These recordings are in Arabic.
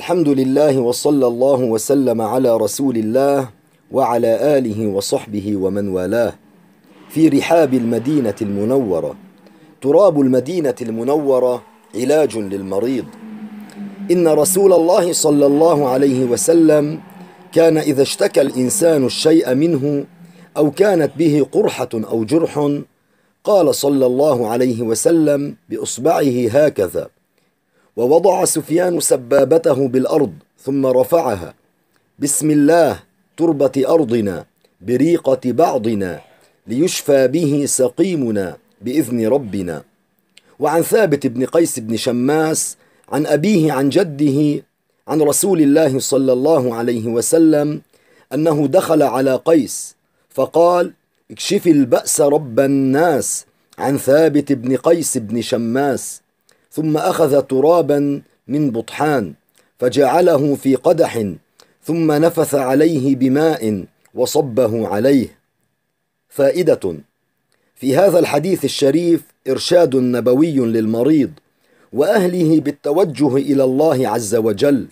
الحمد لله وصلى الله وسلم على رسول الله وعلى آله وصحبه ومن والاه في رحاب المدينة المنورة تراب المدينة المنورة علاج للمريض إن رسول الله صلى الله عليه وسلم كان إذا اشتكى الإنسان الشيء منه أو كانت به قرحة أو جرح قال صلى الله عليه وسلم بإصبعه هكذا ووضع سفيان سبابته بالأرض ثم رفعها بسم الله تربة أرضنا بريقة بعضنا ليشفى به سقيمنا بإذن ربنا وعن ثابت بن قيس بن شماس عن أبيه عن جده عن رسول الله صلى الله عليه وسلم أنه دخل على قيس فقال اكشف البأس رب الناس عن ثابت بن قيس بن شماس ثم أخذ ترابا من بطحان فجعله في قدح ثم نفث عليه بماء وصبه عليه فائدة في هذا الحديث الشريف إرشاد نبوي للمريض وأهله بالتوجه إلى الله عز وجل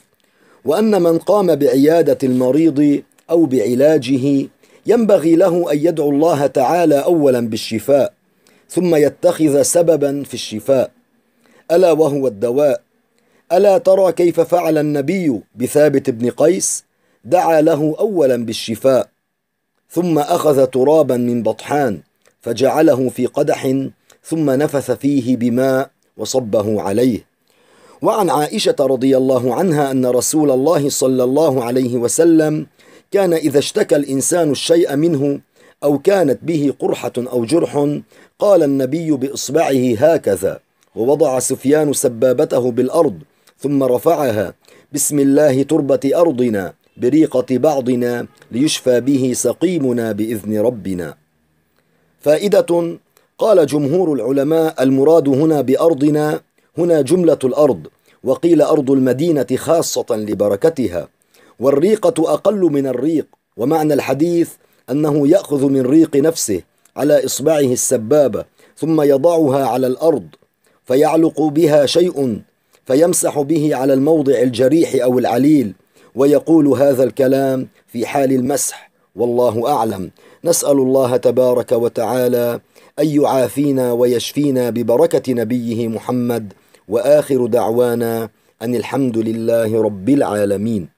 وأن من قام بعيادة المريض أو بعلاجه ينبغي له أن يدعو الله تعالى أولا بالشفاء ثم يتخذ سببا في الشفاء ألا وهو الدواء ألا ترى كيف فعل النبي بثابت بن قيس دعا له أولا بالشفاء ثم أخذ ترابا من بطحان فجعله في قدح ثم نفث فيه بماء وصبه عليه وعن عائشة رضي الله عنها أن رسول الله صلى الله عليه وسلم كان إذا اشتكى الإنسان الشيء منه أو كانت به قرحة أو جرح قال النبي بإصبعه هكذا ووضع سفيان سبابته بالأرض ثم رفعها بسم الله تربة أرضنا بريقة بعضنا ليشفى به سقيمنا بإذن ربنا فائدة قال جمهور العلماء المراد هنا بأرضنا هنا جملة الأرض وقيل أرض المدينة خاصة لبركتها والريقة أقل من الريق ومعنى الحديث أنه يأخذ من ريق نفسه على إصبعه السبابة ثم يضعها على الأرض فيعلق بها شيء فيمسح به على الموضع الجريح أو العليل ويقول هذا الكلام في حال المسح والله أعلم نسأل الله تبارك وتعالى أن يعافينا ويشفينا ببركة نبيه محمد وآخر دعوانا أن الحمد لله رب العالمين